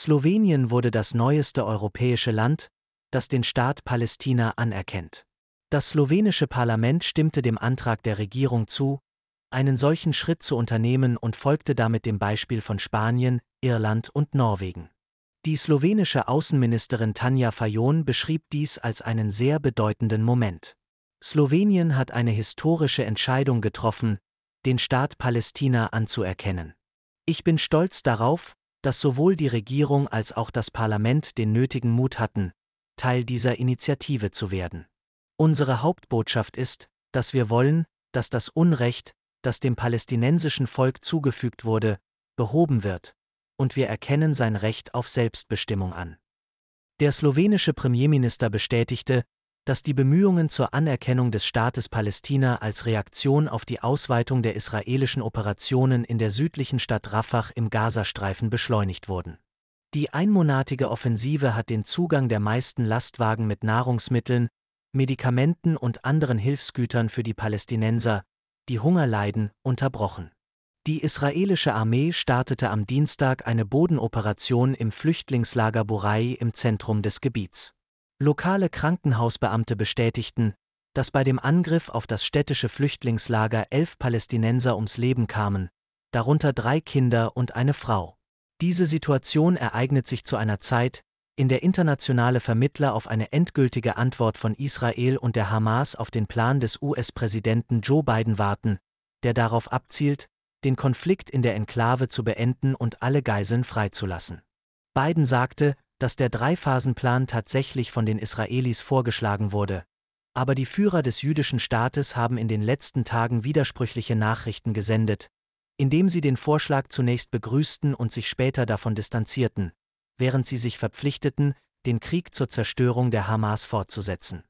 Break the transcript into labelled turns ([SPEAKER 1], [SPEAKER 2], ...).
[SPEAKER 1] Slowenien wurde das neueste europäische Land, das den Staat Palästina anerkennt. Das slowenische Parlament stimmte dem Antrag der Regierung zu, einen solchen Schritt zu unternehmen und folgte damit dem Beispiel von Spanien, Irland und Norwegen. Die slowenische Außenministerin Tanja Fajon beschrieb dies als einen sehr bedeutenden Moment. Slowenien hat eine historische Entscheidung getroffen, den Staat Palästina anzuerkennen. Ich bin stolz darauf, dass sowohl die Regierung als auch das Parlament den nötigen Mut hatten, Teil dieser Initiative zu werden. Unsere Hauptbotschaft ist, dass wir wollen, dass das Unrecht, das dem palästinensischen Volk zugefügt wurde, behoben wird, und wir erkennen sein Recht auf Selbstbestimmung an. Der slowenische Premierminister bestätigte, dass die Bemühungen zur Anerkennung des Staates Palästina als Reaktion auf die Ausweitung der israelischen Operationen in der südlichen Stadt Rafah im Gazastreifen beschleunigt wurden. Die einmonatige Offensive hat den Zugang der meisten Lastwagen mit Nahrungsmitteln, Medikamenten und anderen Hilfsgütern für die Palästinenser, die Hunger leiden, unterbrochen. Die israelische Armee startete am Dienstag eine Bodenoperation im Flüchtlingslager Burai im Zentrum des Gebiets. Lokale Krankenhausbeamte bestätigten, dass bei dem Angriff auf das städtische Flüchtlingslager elf Palästinenser ums Leben kamen, darunter drei Kinder und eine Frau. Diese Situation ereignet sich zu einer Zeit, in der internationale Vermittler auf eine endgültige Antwort von Israel und der Hamas auf den Plan des US-Präsidenten Joe Biden warten, der darauf abzielt, den Konflikt in der Enklave zu beenden und alle Geiseln freizulassen. Biden sagte, dass der Dreiphasenplan tatsächlich von den Israelis vorgeschlagen wurde. Aber die Führer des jüdischen Staates haben in den letzten Tagen widersprüchliche Nachrichten gesendet, indem sie den Vorschlag zunächst begrüßten und sich später davon distanzierten, während sie sich verpflichteten, den Krieg zur Zerstörung der Hamas fortzusetzen